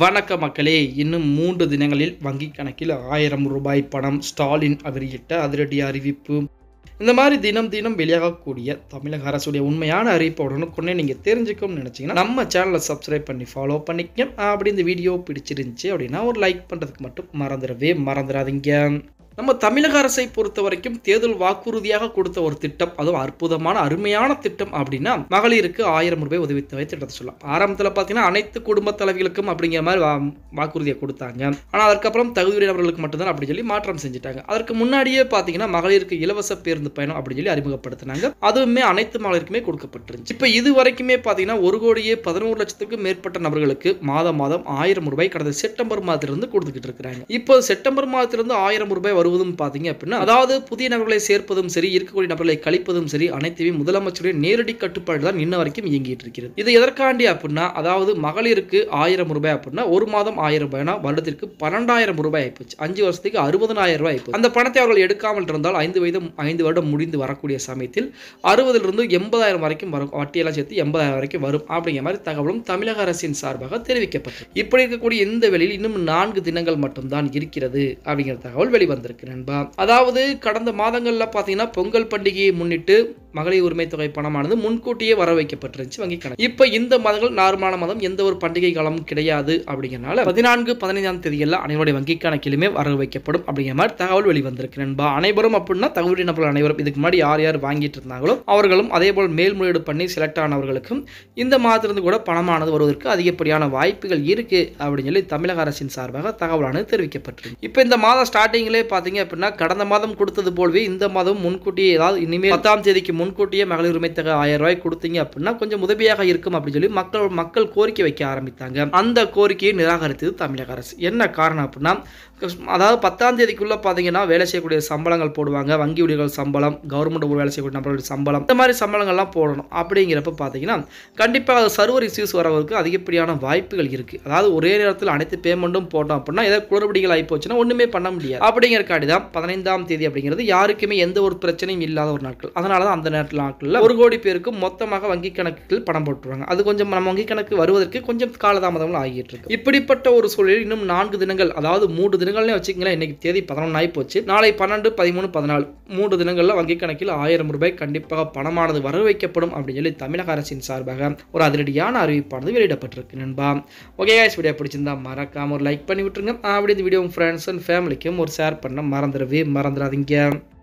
வணக்க மக்களே இன்னும் மூன்று தினங்களில் வங்கி கணக்கில் ஆயிரம் ரூபாய் பணம் ஸ்டாலின் அவரியிட்ட அதிரடி அறிவிப்பு இந்த மாதிரி தினம் தினம் வெளியாகக்கூடிய தமிழக அரசுடைய உண்மையான அறிவிப்புடன் கொண்டே நீங்கள் தெரிஞ்சுக்கணும்னு நினச்சிங்கன்னா நம்ம சேனலை சப்ஸ்கிரைப் பண்ணி ஃபாலோ பண்ணிக்க அப்படி இந்த வீடியோ பிடிச்சிருந்துச்சு அப்படின்னா ஒரு லைக் பண்ணுறதுக்கு மட்டும் மறந்துடவே மறந்துடாதீங்க நம்ம தமிழக அரசை பொறுத்த வரைக்கும் தேர்தல் வாக்குறுதியாக கொடுத்த ஒரு திட்டம் அதுவும் அற்புதமான அருமையான திட்டம் அப்படின்னா மகளிருக்கு ஆயிரம் ரூபாய் தொகை திட்டத்தை சொல்லலாம் ஆரம்பத்தில் பார்த்தீங்கன்னா அனைத்து குடும்ப தலைவிகளுக்கும் அப்படிங்கிற மாதிரி வாக்குறுதியை கொடுத்தாங்க ஆனால் அதுக்கப்புறம் தகுதியுடையவர்களுக்கு மட்டும்தான் அப்படின்னு சொல்லி மாற்றம் செஞ்சுட்டாங்க அதற்கு முன்னாடியே பார்த்தீங்கன்னா மகளிருக்கு இலவச பேருந்து பயணம் அப்படின்னு சொல்லி அறிமுகப்படுத்தினாங்க அதுவுமே அனைத்து மகளிருக்குமே கொடுக்கப்பட்டிருந்துச்சு இப்போ இது வரைக்குமே பார்த்தீங்கன்னா ஒரு கோடியே பதினோரு லட்சத்துக்கு மேற்பட்ட நபர்களுக்கு மாதம் மாதம் ஆயிரம் ரூபாய் கடந்த செப்டம்பர் மாதத்திலிருந்து கொடுத்துக்கிட்டு இருக்கிறாங்க இப்போ செப்டம்பர் மாதத்திலிருந்து ஆயிரம் ரூபாய் வரும் வருவதும் பார்த்தீங்க அப்படின்னா அதாவது புதிய நபர்களை சேர்ப்பதும் சரி இருக்கக்கூடிய நபர்களை கழிப்பதும் சரி அனைத்தையும் முதலமைச்சருடைய நேரடி கட்டுப்பாடு தான் இன்ன வரைக்கும் இயங்கிட்டு இருக்கிறது இது எதற்காண்டி அப்படின்னா அதாவது மகளிருக்கு ஆயிரம் ரூபாய் அப்படின்னா ஒரு மாதம் ஆயிரம் ரூபாய்னா வருடத்திற்கு பன்னெண்டாயிரம் ரூபாய் ஆயிப்போச்சு அஞ்சு வருஷத்துக்கு ஆயிரம் ரூபாய் ஆயிப்போச்சு அந்த பணத்தை அவர்கள் எடுக்காமல் இருந்தால் ஐந்து வயது ஐந்து வருடம் முடிந்து வரக்கூடிய சமயத்தில் அறுபதிலிருந்து எண்பதாயிரம் வரைக்கும் வரும் வட்டியெல்லாம் சேர்த்து எண்பதாயிரம் வரைக்கும் வரும் அப்படிங்கிற மாதிரி தகவலும் தமிழக அரசின் சார்பாக தெரிவிக்கப்பட்டது இப்படி இருக்கக்கூடிய இந்த வெளியில் இன்னும் நான்கு தினங்கள் மட்டும்தான் இருக்கிறது அப்படிங்கிற தகவல் வெளிவந்திருக்கு இருக்கு அதாவது கடந்த மாதங்களில் பார்த்தீங்கன்னா பொங்கல் பண்டிகையை முன்னிட்டு மகளிர் உரிமை தொகை பணமானது முன்கூட்டியே வர வைக்கப்பட்டிருந்துச்சு வங்கி கணக்கு இப்போ இந்த மாதங்கள் நார்மலான மாதம் எந்த ஒரு பண்டிகை காலமும் கிடையாது அப்படிங்கிறனால பதினான்கு பதினைந்தாம் எல்லாம் அனைவருடைய வங்கி கணக்கிலுமே வர வைக்கப்படும் அப்படிங்கிற மாதிரி தகவல் வெளிவந்திருக்கு நண்பா அனைவரும் அப்படின்னா தகவல் நபர்கள் அனைவரும் இதுக்கு முன்னாடி யார் யார் வாங்கிட்டு இருந்தாங்களோ அவர்களும் அதே போல் மேல்முறையீடு பண்ணி செலக்ட் ஆனவர்களுக்கும் இந்த மாதத்திலிருந்து கூட பணமானது வருவதற்கு அதிகப்படியான வாய்ப்புகள் இருக்கு அப்படின்னு சொல்லி தமிழக அரசின் சார்பாக தகவலானது தெரிவிக்கப்பட்டிருக்கு இப்போ இந்த மாதம் ஸ்டார்டிங்லேயே பார்த்தீங்க அப்படின்னா கடந்த மாதம் கொடுத்தது போலவே இந்த மாதம் முன்கூட்டியே ஏதாவது இனிமேல் பத்தாம் தேதிக்கு முன் முன்கூட்டியே மகளிர் உரிமை தொகை ஆயிரம் ரூபாய் கொடுத்தீங்க அப்படின்னா கொஞ்சம் உதவியாக இருக்கும் அப்படின்னு சொல்லி மக்கள் மக்கள் கோரிக்கை வைக்க ஆரம்பித்தாங்க அந்த கோரிக்கையை நிராகரித்தது தமிழக அரசு என்ன காரணம் அப்படின்னா அதாவது பத்தாம் தேதிக்குள்ளே பார்த்தீங்கன்னா வேலை செய்யக்கூடிய சம்பளங்கள் போடுவாங்க வங்கி ஊழியர்கள் சம்பளம் கவர்மெண்ட் வேலை செய்யக்கூடிய நபர்களுடைய சம்பளம் இந்த மாதிரி சம்பளங்கள்லாம் போடணும் அப்படிங்கிறப்ப பார்த்தீங்கன்னா கண்டிப்பாக அது சர்வர் இஷ்யூஸ் வரவருக்கு அதிகப்படியான வாய்ப்புகள் இருக்குது அதாவது ஒரே நேரத்தில் அனைத்து பேமெண்ட்டும் போட்டோம் அப்படின்னா ஏதாவது குளறுபடிகள் ஆகி போச்சுன்னா ஒன்றுமே பண்ண முடியாது அப்படிங்கிற காட்டி தான் பதினைந்தாம் தேதி அப்படிங்கிறது யாருக்குமே எந்த ஒரு பிரச்சனையும் இல்லாத ஒரு நாட்கள் அதனால தான் அந்த நேரத்தில் நாட்களில் ஒரு கோடி பேருக்கு மொத்தமாக வங்கி கணக்குகள் பணம் போட்டுருவாங்க அது கொஞ்சம் நம்ம வங்கி கணக்கு வருவதற்கு கொஞ்சம் காலதாமதங்களும் ஆகிட்டு இருக்கு இப்படிப்பட்ட ஒரு சூழலில் இன்னும் நான்கு தினங்கள் அதாவது மூன்று தினங்கள்னு வச்சுக்கங்களேன் இன்னைக்கு தேதி பதினொன்று ஆகி போச்சு நாளை பன்னெண்டு பதிமூணு பதினாலு மூன்று தினங்களில் வங்கி கணக்கில் ஆயிரம் ரூபாய் கண்டிப்பாக பணமானது வர வைக்கப்படும் அப்படின்னு சொல்லி தமிழக அரசின் சார்பாக ஒரு அதிரடியான அறிவிப்பானது வெளியிடப்பட்டிருக்கு நண்பா ஓகே கைஸ் வீடியோ பிடிச்சிருந்தா மறக்காம ஒரு லைக் பண்ணி விட்டுருங்க அப்படி இந்த வீடியோ ஃப்ரெண்ட்ஸ் அண்ட் ஃபேமிலிக்கும் ஒரு ஷேர் பண்ண மறந்துடவே மறந்துடாதீங்க